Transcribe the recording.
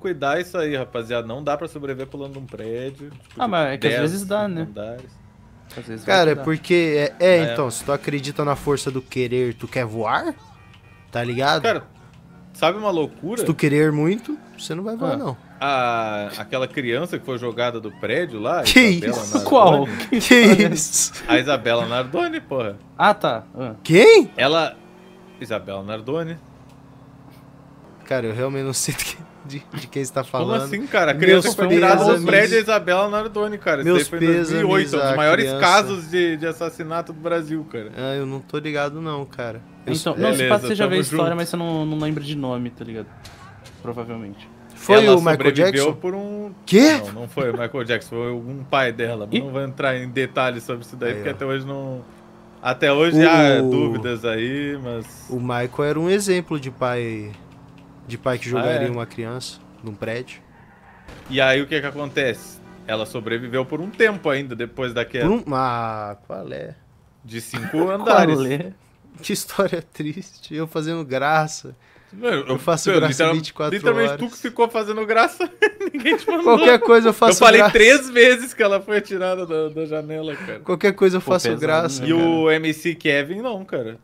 cuidar isso aí, rapaziada. Não dá pra sobreviver pulando um prédio. Tipo, ah, mas é que às vezes dá, né? Às vezes Cara, é porque. É, é, é, então, se tu acredita na força do querer, tu quer voar? Tá ligado? Cara, sabe uma loucura? Se tu querer muito, você não vai voar, ah, não. A, aquela criança que foi jogada do prédio lá. Que Isabela isso? Nardone, Qual? Que, isso? A Isabela Nardoni, porra. Ah, tá. Ah. Quem? Ela. Isabela Nardoni. Cara, eu realmente não sei de, de quem está falando. Como assim, cara? A criança Meus foi virada do prédio da Isabela Nardoni, cara. Meus Isso aí foi em 2008, um dos maiores criança. casos de, de assassinato do Brasil, cara. Ah, eu não tô ligado não, cara. Então, não, se passa, você já vê a história, junto. mas você não, não lembra de nome, tá ligado? Provavelmente. Foi ela o Michael Jackson? por um... Quê? Não, não foi o Michael Jackson, foi algum pai dela. não vou entrar em detalhes sobre isso daí, aí, porque ó. até hoje não... Até hoje o... há dúvidas aí, mas... O Michael era um exemplo de pai de pai que jogaria ah, é. uma criança num prédio. E aí o que que acontece? Ela sobreviveu por um tempo ainda depois daquela. Um... Ah, qual é? De cinco andares. qual é? Que história triste. Eu fazendo graça. Eu, faço eu, graça literal, 24 literalmente horas. Literalmente tu que ficou fazendo graça. Ninguém te mandou. Qualquer coisa eu faço graça. Eu falei graça. três vezes que ela foi atirada da, da janela, cara. Qualquer coisa eu Pô, faço pesado, graça. Né, e o MC Kevin não, cara.